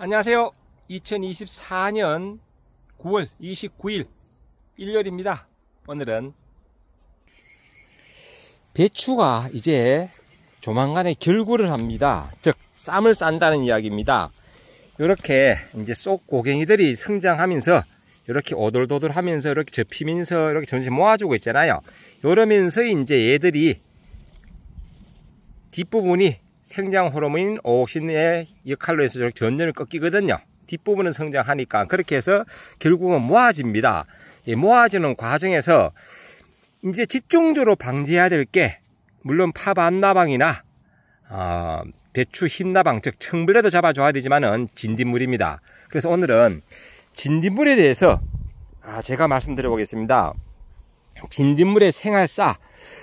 안녕하세요. 2024년 9월 29일 일요일입니다. 오늘은 배추가 이제 조만간에 결구를 합니다. 즉 쌈을 싼다는 이야기입니다. 이렇게 이제 쏙 고갱이들이 성장하면서 이렇게 오돌도돌 하면서 이렇게 접히면서 이렇게 전시 모아주고 있잖아요. 이러면서 이제 얘들이 뒷부분이 생장 호르몬인 오옥신의 역할로 해서 전년을 꺾이거든요. 뒷부분은 성장하니까 그렇게 해서 결국은 모아집니다. 모아지는 과정에서 이제 집중적으로 방지해야 될 게 물론 파반나방이나 어, 배추 흰나방 즉 청블레도 잡아줘야 되지만은 진딧물입니다. 그래서 오늘은 진딧물에 대해서 아, 제가 말씀드려보겠습니다. 진딧물의 생활사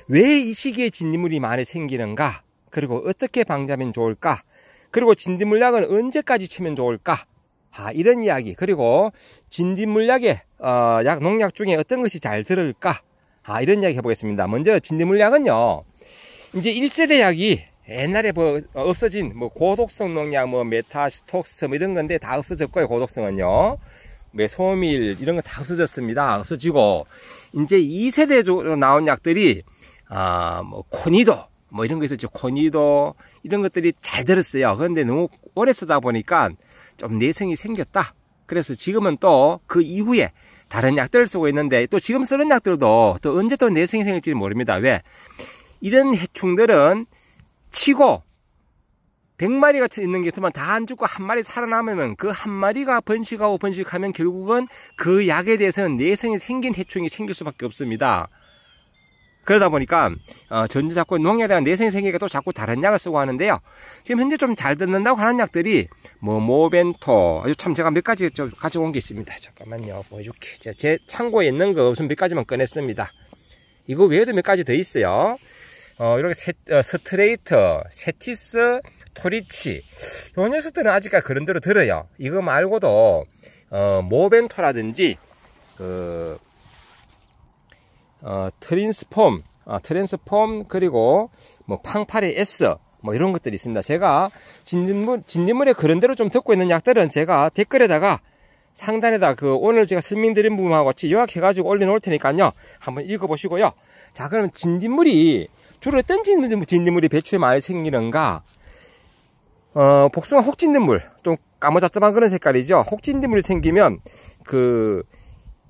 왜 이 시기에 진딧물이 많이 생기는가? 그리고 어떻게 방지하면 좋을까? 그리고 진딧물약은 언제까지 치면 좋을까? 아, 이런 이야기. 그리고 진딧물약의 어, 약 농약 중에 어떤 것이 잘 들을까? 아, 이런 이야기 해보겠습니다. 먼저 진딧물약은요. 이제 1세대 약이 옛날에 뭐 어, 없어진 뭐 고독성 농약 뭐 메타시톡스 뭐 이런 건데 다 없어졌고요. 고독성은요. 메소밀 이런 거 다 없어졌습니다. 없어지고 이제 2세대로 나온 약들이 아뭐 코니도 뭐 이런 거 있었죠. 코니도 이런 것들이 잘 들었어요. 그런데 너무 오래 쓰다 보니까 좀 내성이 생겼다. 그래서 지금은 또 그 이후에 다른 약들을 쓰고 있는데 또 지금 쓰는 약들도 또 언제 또 내성이 생길지 모릅니다. 왜? 이런 해충들은 치고 100마리가 있는 게있으면 다 안 죽고 한 마리 살아남으면 그 한 마리가 번식하고 번식하면 결국은 그 약에 대해서는 내성이 생긴 해충이 생길 수밖에 없습니다. 그러다 보니까 어, 전자작권 농약에 대한 내생 생기니까 또 자꾸 다른 약을 쓰고 하는데요. 지금 현재 좀 잘 듣는다고 하는 약들이 뭐 모벤토 참 제가 몇 가지 좀 가져온 게 있습니다. 잠깐만요. 보여줄게. 뭐 뭐제 창고에 있는 거 무슨 몇 가지만 꺼냈습니다. 이거 외에도 몇 가지 더 있어요. 어, 이렇게 세, 어, 스트레이트 세티스, 토리치 요 녀석들은 아직까지 그런 대로 들어요. 이거 말고도 어, 모벤토라든지 그 어, 트랜스폼, 아, 트랜스폼 그리고 뭐 팡파리 S 뭐 이런 것들이 있습니다. 제가 진딧물 진딧물의 그런 대로 좀 듣고 있는 약들은 제가 댓글에다가 상단에다 그 오늘 제가 설명드린 부분하고 같이 요약해가지고 올려놓을 테니까요. 한번 읽어보시고요. 자, 그럼 진딧물이 주로 어떤 진딧물이 배추에 많이 생기는가? 어, 복숭아 혹진딧물. 좀 까무잡잡한 그런 색깔이죠. 혹진딧물이 생기면 그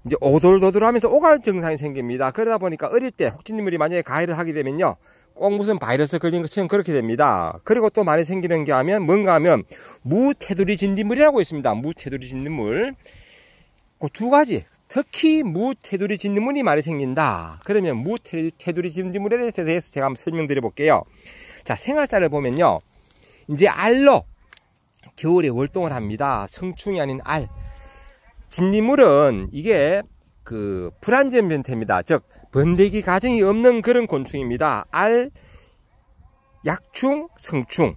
이제 오돌도돌하면서 오갈 증상이 생깁니다. 그러다 보니까 어릴 때 혹진물이 만약에 가해를 하게 되면요. 꼭 무슨 바이러스 걸린 것처럼 그렇게 됩니다. 그리고 또 많이 생기는 게 하면 뭔가 하면 무테두리 진딧물이라고 있습니다. 무테두리 진딧물. 그두 가지. 특히 무테두리 진딧물이 많이 생긴다. 그러면 무테두리 진딧물에 대해서 제가 한번 설명드려 볼게요. 자, 생활사를 보면요. 이제 알로 겨울에 월동을 합니다. 성충이 아닌 알. 진리물은 이게 그 불안전 변태입니다. 즉 번데기 가정이 없는 그런 곤충입니다. 알, 약충, 성충,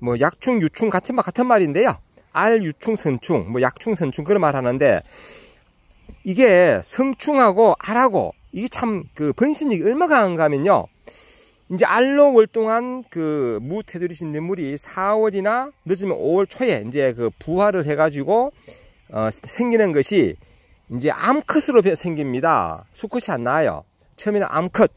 뭐 약충, 유충 같은 말 같은 말인데요. 알, 유충, 성충, 뭐 약충, 성충 그런 말 하는데 이게 성충하고 알하고 이게 참 그번신이 얼마가 안가면요. 이제 알로 월동한 그 무태두리 진딧물이 4월이나 늦으면 5월 초에 이제 그부활을 해가지고 어, 생기는 것이 이제 암컷으로 생깁니다. 수컷이 안 나와요. 처음에는 암컷.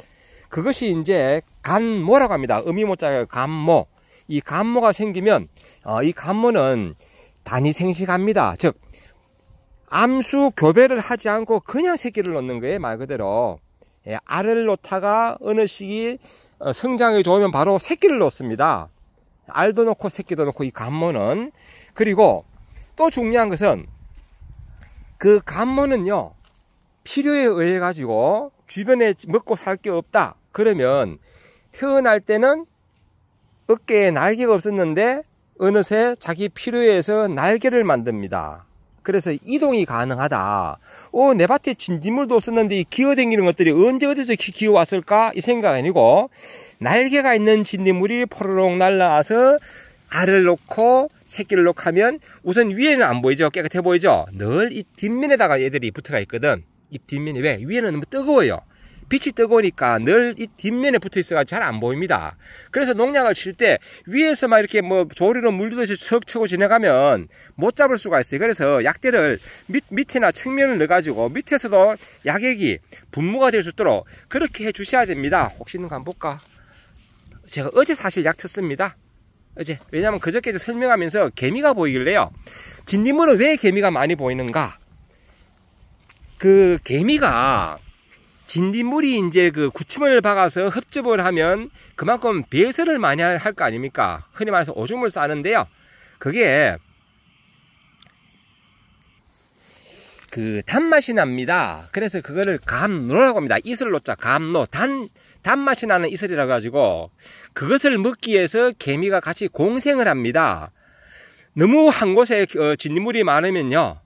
그것이 이제 간모라고 합니다. 음이모자가 간모. 이 간모가 생기면 어, 이 간모는 단위 생식합니다. 즉 암수 교배를 하지 않고 그냥 새끼를 놓는 거예요. 말 그대로 예, 알을 놓다가 어느 시기 어, 성장이 좋으면 바로 새끼를 놓습니다. 알도 놓고 새끼도 놓고 이 간모는 그리고 또 중요한 것은 그간모는요 필요에 의해 가지고 주변에 먹고 살 게 없다 그러면 태어날 때는 어깨에 날개가 없었는데 어느새 자기 필요에서 날개를 만듭니다 그래서 이동이 가능하다 어, 내 밭에 진딧물도 없었는데 기어댕기는 것들이 언제 어디서 기어왔을까? 이 생각 아니고 날개가 있는 진딧물이 포로록 날라와서 알을 놓고 새끼를 놓고 하면 우선 위에는 안 보이죠 깨끗해 보이죠 늘 이 뒷면에다가 얘들이 붙어가 있거든 이 뒷면이 왜 위에는 너무 뜨거워요 빛이 뜨거우니까 늘 이 뒷면에 붙어 있어가 잘 안 보입니다 그래서 농약을 칠 때위에서막 이렇게 뭐 조리로 물리듯이 척 쳐고 지나가면 못 잡을 수가 있어요 그래서 약대를 밑, 밑에나 측면을 넣어 가지고 밑에서도 약액이 분무가 될 수 있도록 그렇게 해 주셔야 됩니다 혹시 있는 거 한번 볼까 제가 어제 사실 약 쳤습니다 이제 왜냐하면 그저께 설명하면서 개미가 보이길래요. 진딧물은 왜 개미가 많이 보이는가? 그 개미가 진딧물이 이제 그 구침을 박아서 흡집을 하면 그만큼 배설을 많이 할 거 아닙니까? 흔히 말해서 오줌을 싸는데요. 그게 그 단맛이 납니다. 그래서 그거를 감노라고 합니다. 이슬 로자 감노 단 단맛이 나는 이슬이라 가지고 그것을 먹기 위해서 개미가 같이 공생을 합니다. 너무 한 곳에 어, 진딧물이 많으면요.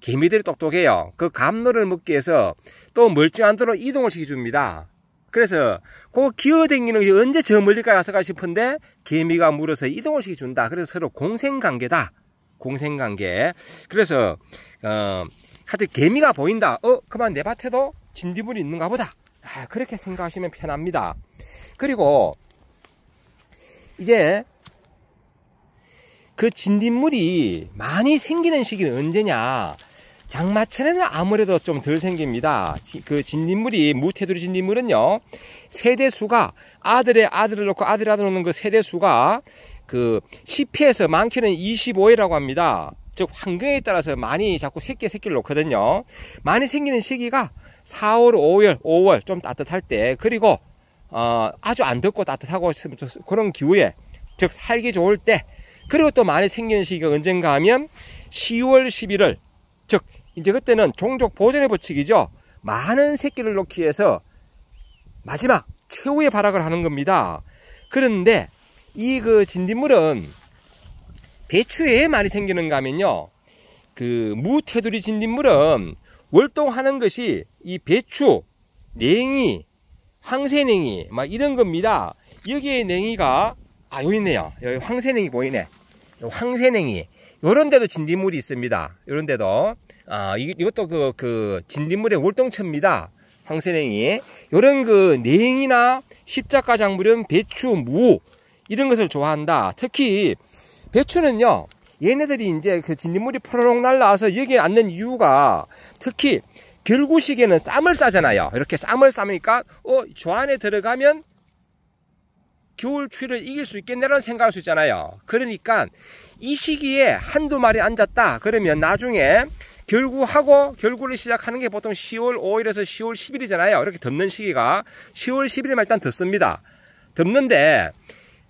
개미들이 똑똑해요. 그 감로를 먹기 위해서 또 멀쩡한 도록 이동을 시켜줍니다. 그래서 그 기어댕기는 게 언제 저 멀리까지 가서가 싶은데 개미가 물어서 이동을 시켜준다. 그래서 서로 공생관계다. 공생관계. 그래서 어, 하여튼 개미가 보인다. 어 그만 내 밭에도 진딧물이 있는가 보다. 아, 그렇게 생각하시면 편합니다. 그리고 이제 그 진딧물이 많이 생기는 시기는 언제냐? 장마철에는 아무래도 좀 덜 생깁니다. 그 진딧물이 물태두리 진딧물은요 세대수가 아들의 아들을 놓고 아들 아들 놓는 그 세대수가 그 10회에서 많게는 25회라고 합니다. 즉 환경에 따라서 많이 자꾸 새끼 새끼를 놓거든요. 많이 생기는 시기가 4월, 5월, 5월 좀 따뜻할 때 그리고 어, 아주 안 덥고 따뜻하고 그런 기후에 즉 살기 좋을 때 그리고 또 많이 생기는 시기가 언젠가 하면 10월, 11월 즉 이제 그때는 종족 보존의 법칙이죠. 많은 새끼를 놓기 위해서 마지막 최후의 발악을 하는 겁니다. 그런데 이 그 진딧물은 배추에 많이 생기는가 하면요. 그 무테두리 진딧물은 월동하는 것이 이 배추, 냉이, 황새냉이 막 이런 겁니다. 여기에 냉이가 아 여기 있네요. 여기 황새냉이 보이네. 황새냉이 요런 데도 진딧물이 있습니다. 요런 데도 아 이, 것도 그, 그 진딧물의 월동처입니다. 황새냉이 요런 그 냉이나 십자가장물은 배추, 무 이런 것을 좋아한다. 특히 배추는요 얘네들이 이제 그 진딧물이 포로록 날라와서 여기에 앉는 이유가 특히 결구식에는 쌈을 싸잖아요. 이렇게 쌈을 싸니까 어, 저 안에 들어가면 겨울 추위를 이길 수 있겠네라는 생각할 수 있잖아요. 그러니까 이 시기에 한두 마리 앉았다 그러면 나중에 결구하고 결구를 시작하는 게 보통 10월 5일에서 10월 10일이잖아요. 이렇게 덮는 시기가 10월 10일에 일단 덮습니다. 덮는데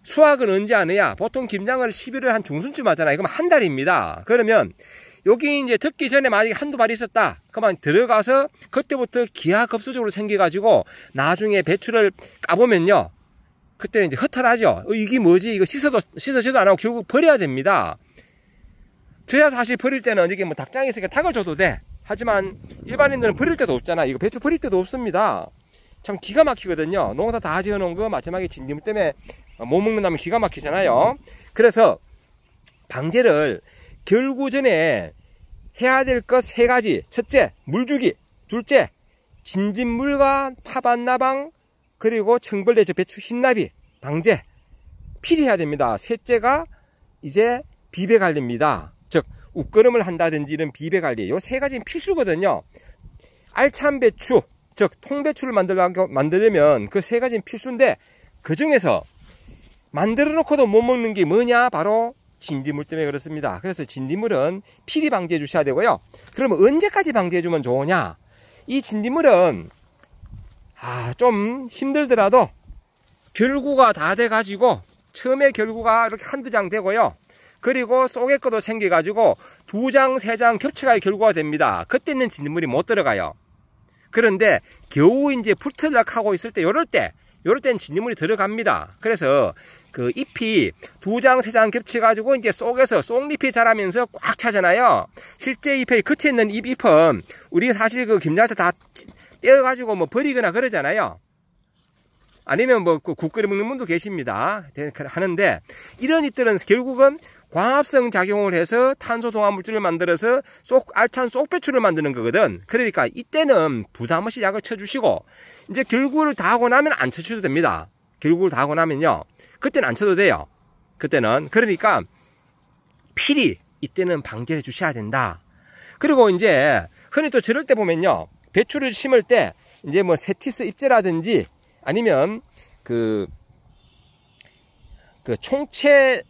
수확은 언제 하느냐? 보통 김장을 11월 한 중순쯤 하잖아요. 그럼 한 달입니다. 그러면 여기 이제 듣기 전에 만약에 한두 발 있었다. 그만 들어가서 그때부터 기하급수적으로 생겨가지고 나중에 배추를 까보면요. 그때 는 이제 허탈하죠. 어, 이게 뭐지? 이거 씻어도, 씻어지도 안 하고 결국 버려야 됩니다. 저야 사실 버릴 때는 이게 뭐 닭장에 있으니까 닭을 줘도 돼. 하지만 일반인들은 버릴 때도 없잖아. 이거 배추 버릴 때도 없습니다. 참 기가 막히거든요. 농사 다 지어놓은 거 마지막에 진림 때문에 아, 못 먹는다면 기가 막히잖아요. 그래서 방제를 결구 전에 해야 될 것 세 가지. 첫째, 물주기. 둘째, 진딧물과 파반나방 그리고 청벌대저 배추 흰나비 방제 필해야 됩니다. 셋째가 이제 비배 관리입니다. 즉 웃거름을 한다든지 이런 비배 관리 요세 가지는 필수거든요. 알찬 배추 즉 통배추를 만들려면 그 세 가지는 필수인데 그 중에서 만들어 놓고도 못 먹는 게 뭐냐? 바로 진딧물 때문에 그렇습니다. 그래서 진딧물은 필히 방지해 주셔야 되고요. 그러면 언제까지 방지해 주면 좋으냐? 이 진딧물은 아, 좀 힘들더라도 결구가 다돼 가지고 처음에 결구가 이렇게 한두 장 되고요. 그리고 속에 것도 생겨 가지고 두 장, 세 장겹쳐가 결구가 됩니다. 그때는 진딧물이 못 들어가요. 그런데 겨우 이제 불틀락하고 있을 때 요럴 때 요럴 땐 진딧물이 들어갑니다. 그래서 그 잎이 두 장, 세 장 겹쳐가지고 이제 속에서 쏙잎이 자라면서 꽉 차잖아요. 실제 잎의 끝에 있는 잎, 잎은 우리 사실 그 김장할 다 떼어가지고 뭐 버리거나 그러잖아요. 아니면 뭐국 그 끓여 먹는 분도 계십니다. 네, 하는데 이런 잎들은 결국은 광합성 작용을 해서 탄소 동화물질을 만들어서 쏙 알찬 쏙배출을 만드는 거거든. 그러니까 이때는 부담 없이 약을 쳐주시고 이제 결구를 다 하고 나면 안 쳐줘도 됩니다. 결구를 다 하고 나면요. 그때는 안 쳐도 돼요. 그때는 그러니까 필히 이때는 방제해 주셔야 된다. 그리고 이제 흔히 또 저럴 때 보면요. 배추를 심을 때 이제 뭐 세티스 입재라든지 아니면 그그 그 총체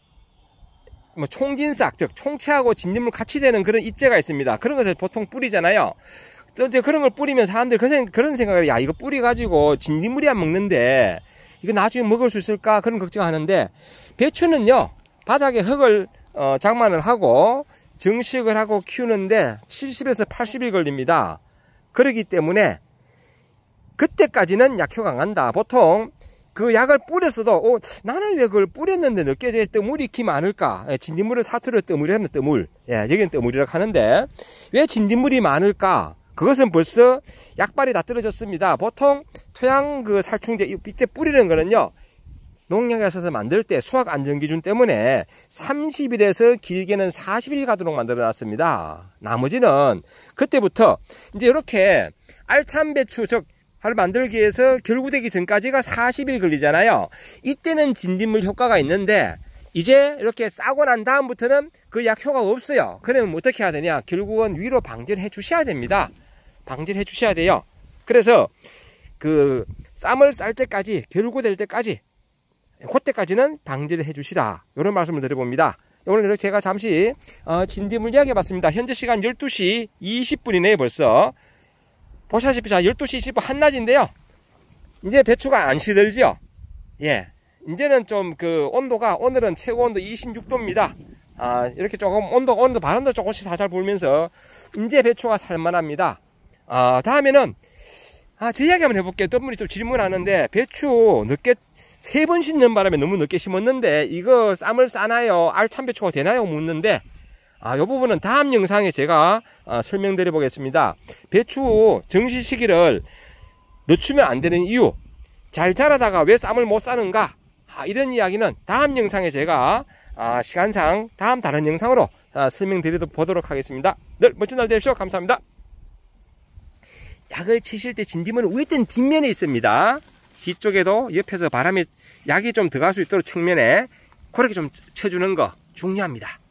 뭐 총진싹 즉 총체하고 진딧물 같이 되는 그런 입재가 있습니다. 그런 것을 보통 뿌리잖아요. 또 이제 그런 걸 뿌리면 사람들 그런 그런 생각을 야 이거 뿌리 가지고 진딧물이 안 먹는데 이거 나중에 먹을 수 있을까 그런 걱정하는데 배추는요 바닥에 흙을 어, 장만을 하고 증식을 하고 키우는데 70에서 80일 걸립니다. 그러기 때문에 그때까지는 약효가 안 간다. 보통 그 약을 뿌렸어도 어, 나는 왜 그걸 뿌렸는데 느껴게 뜨물이 기 많을까? 예, 진딧물을 사투로 뜨물이라는 뜨물, 예, 여기는 뜨물이라고 하는데 왜 진딧물이 많을까? 그것은 벌써 약발이 다 떨어졌습니다. 보통 토양 그 살충제 이제 뿌리는 거는요. 농약에 써서 만들 때수확 안전 기준 때문에 30일에서 길게는 40일 가도록 만들어 놨습니다. 나머지는 그때부터 이제 이렇게 알찬 배추 즉를 만들기 위해서 결구되기 전까지가 40일 걸리잖아요. 이때는 진딧물 효과가 있는데 이제 이렇게 싸고 난 다음부터는 그 약 효과가 없어요. 그러면 어떻게 해야 되냐? 결국은 위로 방지를 해 주셔야 됩니다. 방지를 해 주셔야 돼요. 그래서 그 쌈을 쌀 때까지 결구될 때까지 그때까지는 방지를 해 주시라. 이런 말씀을 드려봅니다. 오늘 제가 잠시 어, 진딧물 이야기해 봤습니다. 현재 시간 12시 20분이네요 벌써. 보시다시피 자 12시 10분 한낮인데요 이제 배추가 안 시들지요 예 이제는 좀 그 온도가 오늘은 최고 온도 26도입니다 아 이렇게 조금 온도 온도 바람도 조금씩 살살 불면서 이제 배추가 살만합니다 아 다음에는 아제 이야기 한번 해볼게요 어떤 분이 좀 질문하는데 배추 늦게 세 번 심는 바람에 너무 늦게 심었는데 이거 쌈을 싸나요 알찬 배추가 되나요 묻는데 아, 요 부분은 다음 영상에 제가 아, 설명드려 보겠습니다. 배추 정시 시기를 늦추면 안 되는 이유, 잘 자라다가 왜 쌈을 못 싸는가? 아, 이런 이야기는 다음 영상에 제가 아, 시간상 다음 다른 영상으로 아, 설명드려도 보도록 하겠습니다. 늘 멋진 날 되십시오. 감사합니다. 약을 치실 때 진딧물은 우회된 뒷면에 있습니다. 뒤쪽에도 옆에서 바람이 약이 좀 들어갈 수 있도록 측면에 그렇게 좀 쳐주는 거 중요합니다.